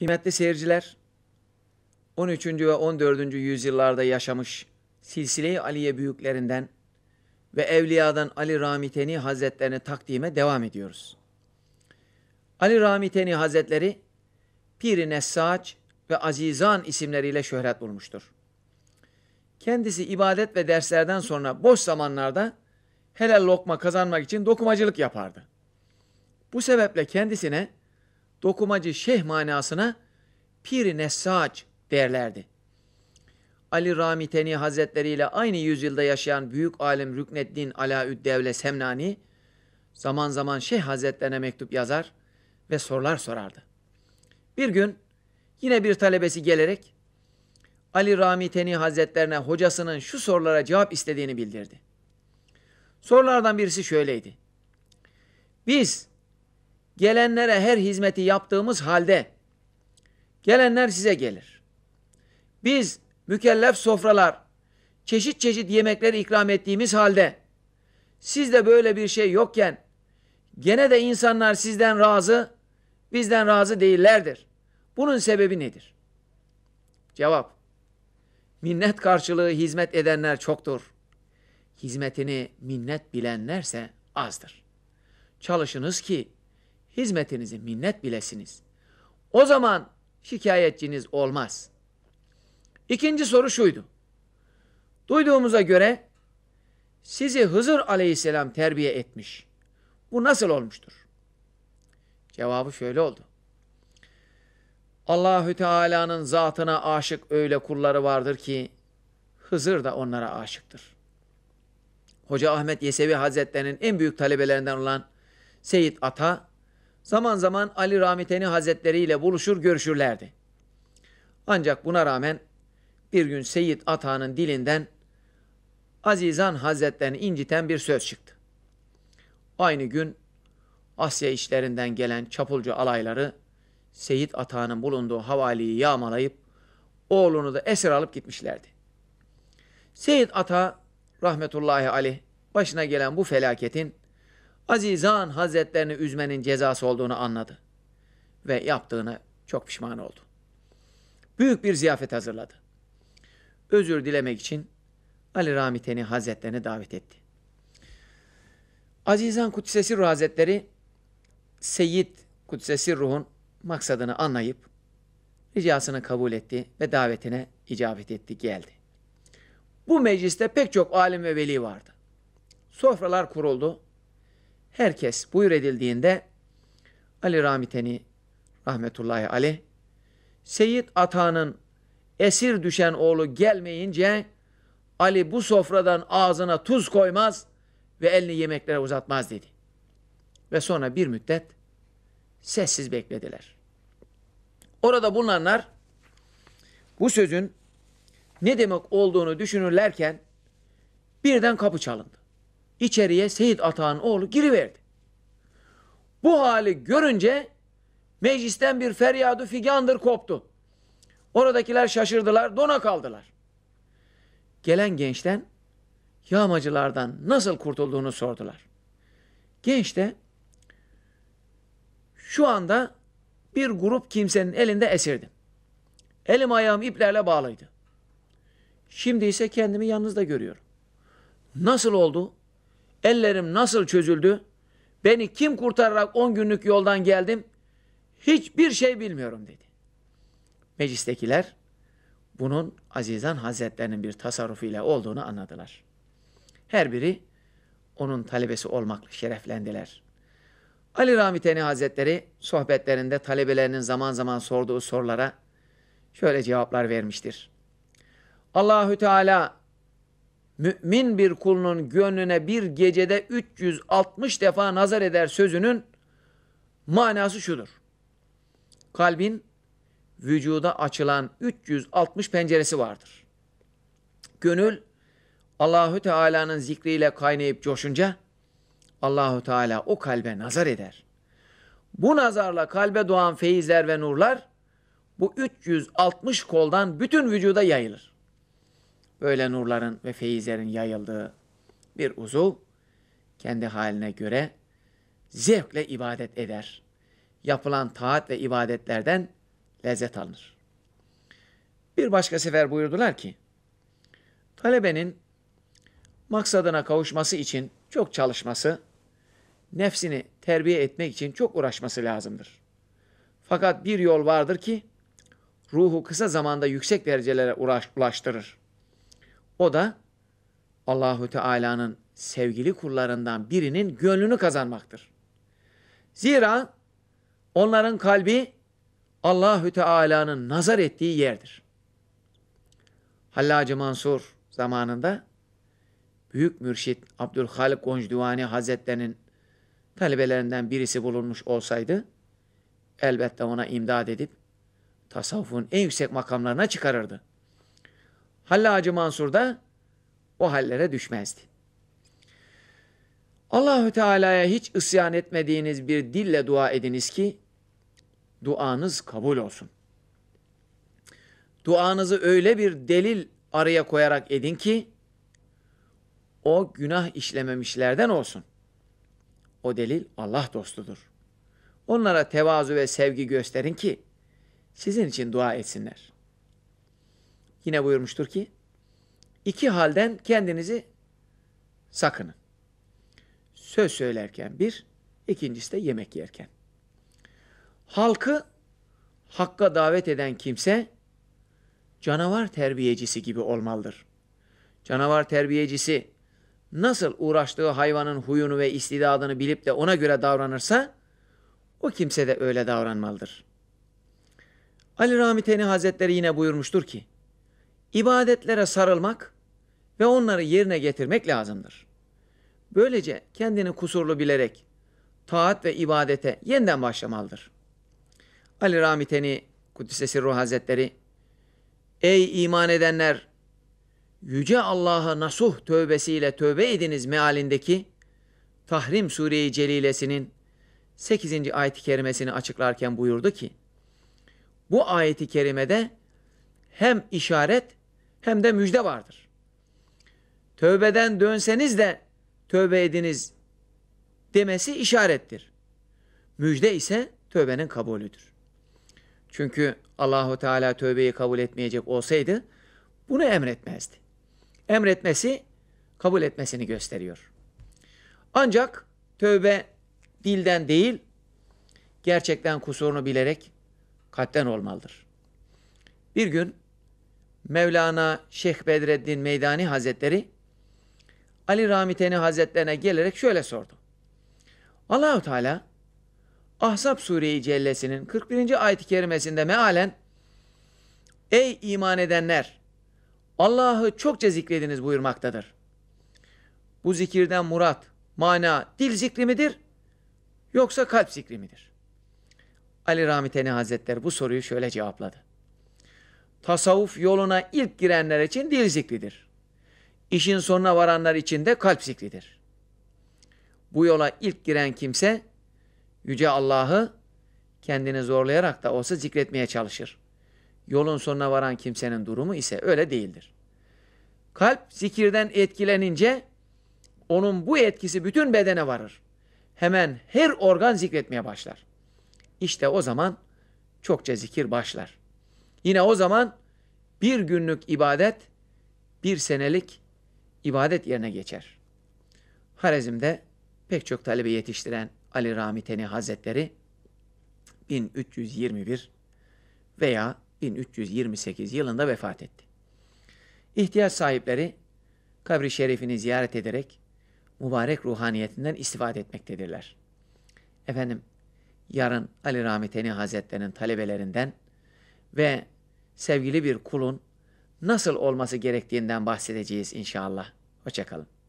Kıymetli seyirciler, 13. ve 14. yüzyıllarda yaşamış Silsile-i Aliye büyüklerinden ve Evliya'dan Ali Ramiteni Hazretlerini takdime devam ediyoruz. Ali Ramiteni Hazretleri, Pir-i Nessaç ve Azizan isimleriyle şöhret bulmuştur. Kendisi ibadet ve derslerden sonra boş zamanlarda helal lokma kazanmak için dokumacılık yapardı. Bu sebeple kendisine dokumacı şeyh manasına Pir Nessaç derlerdi. Ali Ramiteni Hazretleri ile aynı yüzyılda yaşayan büyük alim Rükneddin Alaüddevle Semnani zaman zaman Şeyh Hazretlerine mektup yazar ve sorular sorardı. Bir gün yine bir talebesi gelerek Ali Ramiteni Hazretlerine hocasının şu sorulara cevap istediğini bildirdi. Sorulardan birisi şöyleydi. Biz gelenlere her hizmeti yaptığımız halde gelenler size gelir. Biz mükellef sofralar, çeşit çeşit yemekler ikram ettiğimiz halde sizde böyle bir şey yokken gene de insanlar sizden razı, bizden razı değillerdir. Bunun sebebi nedir? Cevap. Minnet karşılığı hizmet edenler çoktur. Hizmetini minnet bilenlerse azdır. Çalışınız ki hizmetinizi minnet bilesiniz. O zaman şikayetçiniz olmaz. İkinci soru şuydu. Duyduğumuza göre sizi Hızır aleyhisselam terbiye etmiş. Bu nasıl olmuştur? Cevabı şöyle oldu. Allahü Teala'nın zatına aşık öyle kulları vardır ki Hızır da onlara aşıktır. Hoca Ahmet Yesevi Hazretleri'nin en büyük talebelerinden olan Seyit Ata Zaman zaman Ali Ramiteni Hazretleri ile buluşur görüşürlerdi. Ancak buna rağmen bir gün Seyit Ata'nın dilinden Azizan Hazretlerini inciten bir söz çıktı. Aynı gün Asya işlerinden gelen çapulcu alayları Seyit Ata'nın bulunduğu havaliyi yağmalayıp oğlunu da esir alıp gitmişlerdi. Seyit Ata rahmetullahi aleyh başına gelen bu felaketin Azizan Hazretlerini üzmenin cezası olduğunu anladı. Ve yaptığını çok pişman oldu. Büyük bir ziyafet hazırladı. Özür dilemek için Ali Ramiteni Hazretlerini davet etti. Azizan Kutsesi Ruh Hazretleri Seyyid Kutsesi Ruh'un maksadını anlayıp ricasını kabul etti ve davetine icabet etti, geldi. Bu mecliste pek çok alim ve veli vardı. Sofralar kuruldu herkes buyur edildiğinde Ali Ramiteni rahmetullahi aleyh Seyit Ata'nın esir düşen oğlu gelmeyince Ali bu sofradan ağzına tuz koymaz ve elini yemeklere uzatmaz dedi. Ve sonra bir müddet sessiz beklediler. Orada bulunanlar bu sözün ne demek olduğunu düşünürlerken birden kapı çalındı içeriye Seyit Atağ'ın oğlu giriverdi. Bu hali görünce meclisten bir feryadu figandır koptu. Oradakiler şaşırdılar, dona kaldılar. Gelen gençten yağmacılardan nasıl kurtulduğunu sordular. Genç de şu anda bir grup kimsenin elinde esirdim. Elim ayağım iplerle bağlıydı. Şimdi ise kendimi yalnız da görüyorum. Nasıl oldu? Ellerim nasıl çözüldü? Beni kim kurtararak on günlük yoldan geldim? Hiçbir şey bilmiyorum dedi. Meclistekiler bunun Azizan Hazretlerinin bir tasarrufuyla olduğunu anladılar. Her biri onun talebesi olmakla şereflendiler. Ali Ramiteni Hazretleri sohbetlerinde talebelerinin zaman zaman sorduğu sorulara şöyle cevaplar vermiştir. Allahü Teala mümin bir kulunun gönlüne bir gecede 360 defa nazar eder sözünün manası şudur. Kalbin vücuda açılan 360 penceresi vardır. Gönül Allahü Teala'nın zikriyle kaynayıp coşunca Allahü Teala o kalbe nazar eder. Bu nazarla kalbe doğan feyizler ve nurlar bu 360 koldan bütün vücuda yayılır böyle nurların ve feyizlerin yayıldığı bir uzuv kendi haline göre zevkle ibadet eder. Yapılan taat ve ibadetlerden lezzet alınır. Bir başka sefer buyurdular ki, talebenin maksadına kavuşması için çok çalışması, nefsini terbiye etmek için çok uğraşması lazımdır. Fakat bir yol vardır ki, ruhu kısa zamanda yüksek derecelere ulaştırır. O da Allahü Teala'nın sevgili kullarından birinin gönlünü kazanmaktır. Zira onların kalbi Allahü Teala'nın nazar ettiği yerdir. Hallacı Mansur zamanında büyük mürşit Abdülhalik Goncduvani Hazretlerinin talebelerinden birisi bulunmuş olsaydı elbette ona imdad edip tasavvufun en yüksek makamlarına çıkarırdı. Hallacı Mansur da o hallere düşmezdi. Allahü Teala'ya hiç isyan etmediğiniz bir dille dua ediniz ki duanız kabul olsun. Duanızı öyle bir delil araya koyarak edin ki o günah işlememişlerden olsun. O delil Allah dostudur. Onlara tevazu ve sevgi gösterin ki sizin için dua etsinler.'' yine buyurmuştur ki iki halden kendinizi sakının. Söz söylerken bir, ikincisi de yemek yerken. Halkı hakka davet eden kimse canavar terbiyecisi gibi olmalıdır. Canavar terbiyecisi nasıl uğraştığı hayvanın huyunu ve istidadını bilip de ona göre davranırsa o kimse de öyle davranmalıdır. Ali Rahmi Teni Hazretleri yine buyurmuştur ki ibadetlere sarılmak ve onları yerine getirmek lazımdır. Böylece kendini kusurlu bilerek taat ve ibadete yeniden başlamalıdır. Ali Ramiteni Kudüs'e Ruh Hazretleri Ey iman edenler! Yüce Allah'a nasuh tövbesiyle tövbe ediniz mealindeki Tahrim Sure-i Celilesinin 8. ayet-i kerimesini açıklarken buyurdu ki, bu ayeti kerimede hem işaret hem de müjde vardır. Tövbeden dönseniz de tövbe ediniz demesi işarettir. Müjde ise tövbenin kabulüdür. Çünkü Allahu Teala tövbeyi kabul etmeyecek olsaydı bunu emretmezdi. Emretmesi kabul etmesini gösteriyor. Ancak tövbe dilden değil, gerçekten kusurunu bilerek kalpten olmalıdır. Bir gün Mevlana Şeyh Bedreddin Meydani Hazretleri Ali Ramiteni Hazretlerine gelerek şöyle sordu. Allahu Teala Ahzab Sure-i Cellesi'nin 41. ayet-i kerimesinde mealen Ey iman edenler! Allah'ı çokça zikrediniz buyurmaktadır. Bu zikirden murat, mana, dil zikri midir? Yoksa kalp zikri midir? Ali Ramiteni Hazretleri bu soruyu şöyle cevapladı tasavvuf yoluna ilk girenler için dil zikridir. İşin sonuna varanlar için de kalp zikridir. Bu yola ilk giren kimse Yüce Allah'ı kendini zorlayarak da olsa zikretmeye çalışır. Yolun sonuna varan kimsenin durumu ise öyle değildir. Kalp zikirden etkilenince onun bu etkisi bütün bedene varır. Hemen her organ zikretmeye başlar. İşte o zaman çokça zikir başlar. Yine o zaman bir günlük ibadet bir senelik ibadet yerine geçer. Harezm'de pek çok talebe yetiştiren Ali Ramiteni Hazretleri 1321 veya 1328 yılında vefat etti. İhtiyaç sahipleri kabri şerifini ziyaret ederek mübarek ruhaniyetinden istifade etmektedirler. Efendim, yarın Ali Rahmeteni Hazretlerinin talebelerinden ve sevgili bir kulun nasıl olması gerektiğinden bahsedeceğiz inşallah. Hoşçakalın.